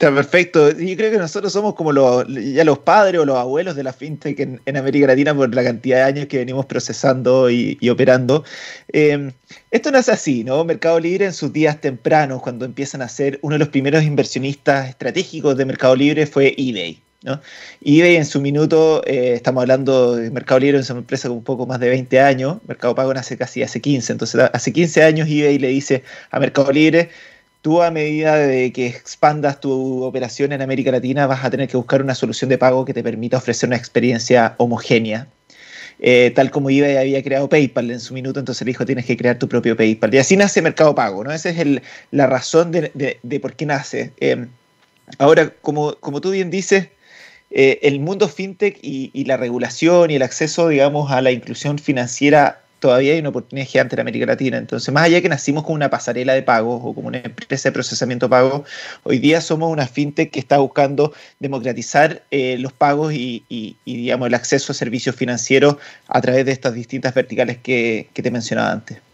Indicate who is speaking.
Speaker 1: Está perfecto. Yo creo que nosotros somos como los, ya los padres o los abuelos de la fintech en, América Latina por la cantidad de años que venimos procesando y, operando. Em, esto no es así, ¿no? Mercado Libre en sus días tempranos, cuando empiezan a ser uno de los primeros inversionistas estratégicos de Mercado Libre fue eBay. ¿no? eBay en su minuto, eh, estamos hablando de Mercado Libre, es una empresa con un poco más de 20 años, Mercado Pago nace casi hace 15, entonces hace 15 años eBay le dice a Mercado Libre, tú a medida de que expandas tu operación en América Latina vas a tener que buscar una solución de pago que te permita ofrecer una experiencia homogénea. Eh, tal como eBay había creado PayPal en su minuto, entonces le dijo tienes que crear tu propio PayPal. Y así nace Mercado Pago, ¿no? Esa es la razón de, por qué nace. Eh, ahora, como, tú bien dices, eh, el mundo fintech y, y, la regulación y el acceso, digamos, a la inclusión financiera todavía hay una oportunidad gigante en América Latina. Entonces, más allá que nacimos como una pasarela de pagos o como una empresa de procesamiento de pagos, hoy día somos una fintech que está buscando democratizar eh, los pagos y, digamos, el acceso a servicios financieros a través de estas distintas verticales que te mencionaba antes.